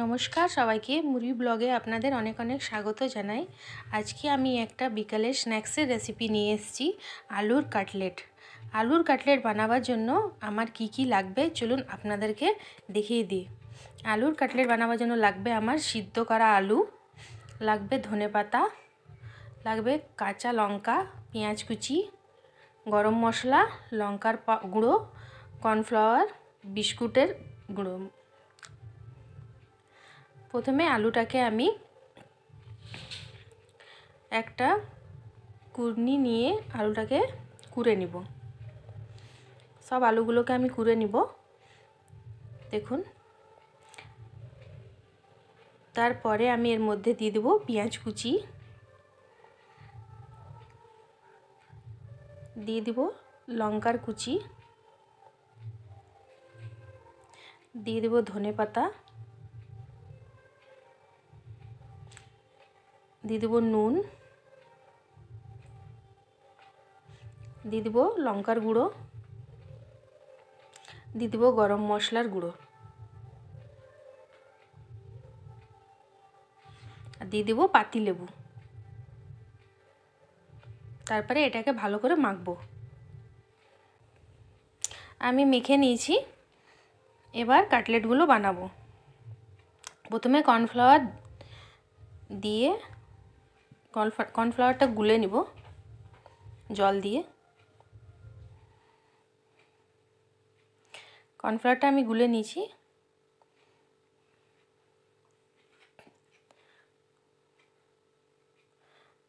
নমস্কার সবাইকে মুড়ি ব্লগে আপনাদের অনেক অনেক স্বাগত জানাই আজকে আমি একটা বিকালের স্ন্যাক্সের রেসিপি নিয়ে এসেছি আলুর কাটলেট আলুর কাটলেট বানাবার জন্য আমার কি কি লাগবে চলুন আপনাদেরকে দেখিয়ে দিই আলুর কাটলেট বানাবার জন্য লাগবে আমার সিদ্ধ করা আলু লাগবে ধনে পাতা লাগবে কাঁচা লঙ্কা পেঁয়াজ কুচি গরম মশলা লঙ্কার গুঁড়ো কর্নফ্লাওয়ার বিস্কুটের গুঁড়ো প্রথমে আলুটাকে আমি একটা কুড়নি নিয়ে আলুটাকে কুড়ে নিব সব আলুগুলোকে আমি কুড়ে নিব দেখুন তারপরে আমি এর মধ্যে দিয়ে দেবো পেঁয়াজ কুচি দিয়ে দিব লঙ্কার কুচি দিয়ে দেবো ধনে পাতা দিয়ে দেবো নুন দিয়ে দেবো লঙ্কার গুঁড়ো দিয়ে দেবো গরম মশলার গুঁড়ো আর দিয়ে দেবো পাতিলেবু তারপরে এটাকে ভালো করে মাখবো আমি মেখে নিয়েছি এবার কাটলেটগুলো বানাবো প্রথমে কর্নফ্লাওয়ার দিয়ে কর্নফ্লাওয়ারটা গুলে নিব জল দিয়ে কর্নফ্লাওয়ারটা আমি গুলে নিয়েছি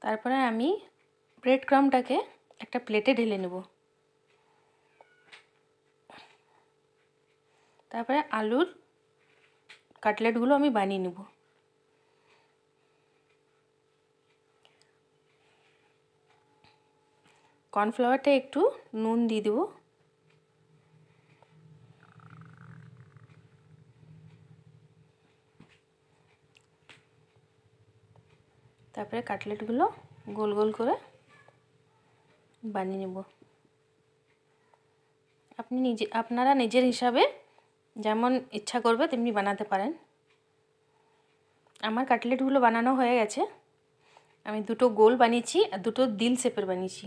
তারপরে আমি ব্রেড ক্রামটাকে একটা প্লেটে ঢেলে নেব তারপরে আলুর কাটলেটগুলো আমি বানিয়ে নেবো কর্নফ্লাওয়ারটা একটু নুন দিয়ে দেবো তারপরে কাটলেটগুলো গোল গোল করে বানিয়ে নেব আপনি নিজে আপনারা নিজের হিসাবে যেমন ইচ্ছা করবে তেমনি বানাতে পারেন আমার কাটলেটগুলো বানানো হয়ে গেছে আমি দুটো গোল বানিয়েছি আর দুটো দিল শেপের বানিয়েছি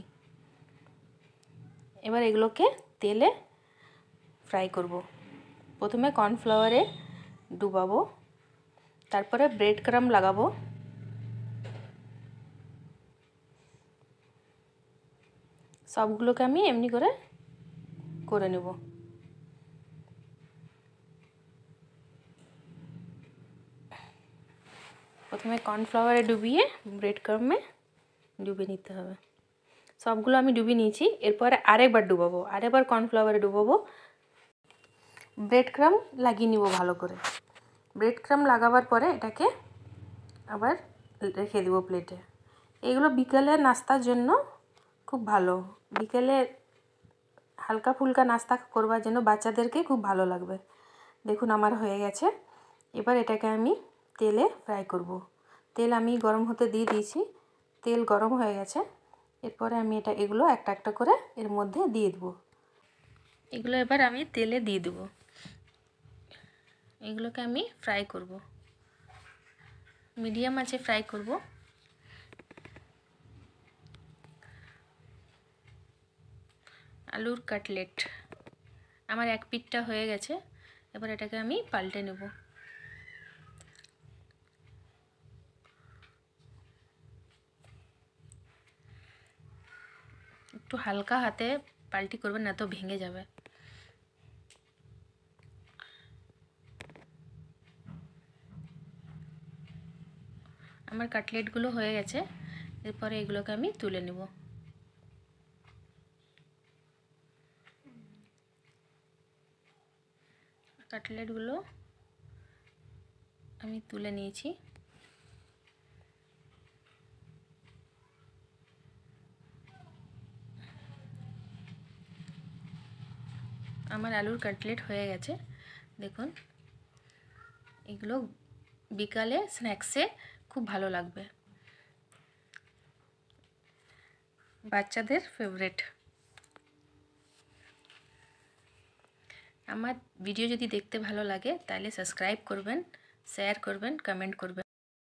এবার এগুলোকে তেলে ফ্রাই করব। প্রথমে কর্নফ্লাওয়ারে ডুবাবো তারপরে ব্রেড ক্রাম লাগাবো সবগুলোকে আমি এমনি করে করে নেব প্রথমে কর্নফ্লাওয়ারে ডুবিয়ে ব্রেড ক্রামে ডুবিয়ে নিতে হবে সবগুলো আমি ডুবিয়ে নিয়েছি এরপরে আরেকবার ডুবাবো আরেকবার কর্নফ্লাওয়ারে ডুবাবো ব্রেড ক্রাম লাগিয়ে নিব ভালো করে ব্রেড ক্রাম লাগাবার পরে এটাকে আবার রেখে দেবো প্লেটে এগুলো বিকেলের নাস্তার জন্য খুব ভালো বিকেলে হালকা ফুলকা নাস্তা করবার জন্য বাচ্চাদেরকে খুব ভালো লাগবে দেখুন আমার হয়ে গেছে এবার এটাকে আমি তেলে ফ্রাই করব তেল আমি গরম হতে দিয়ে দিয়েছি তেল গরম হয়ে গেছে এরপরে আমি এটা এগুলো একটা একটা করে এর মধ্যে দিয়ে দেবো এগুলো এবার আমি তেলে দিয়ে দেবো এগুলোকে আমি ফ্রাই করব মিডিয়াম আছে ফ্রাই করব আলুর কাটলেট আমার এক পিঠটা হয়ে গেছে এবার এটাকে আমি পাল্টে নেবো একটু হালকা হাতে পাল্টি করবেন না তো ভেঙে যাবে আমার কাটলেটগুলো হয়ে গেছে এরপরে এগুলোকে আমি তুলে নেব কাটলেটগুলো আমি তুলে নিয়েছি আমার আলুর কাটলেট হয়ে গেছে দেখুন এগুলো বিকালে স্ন্যাক্সে খুব ভালো লাগবে বাচ্চাদের ফেভারেট আমার ভিডিও যদি দেখতে ভালো লাগে তাহলে সাবস্ক্রাইব করবেন শেয়ার করবেন কমেন্ট করবেন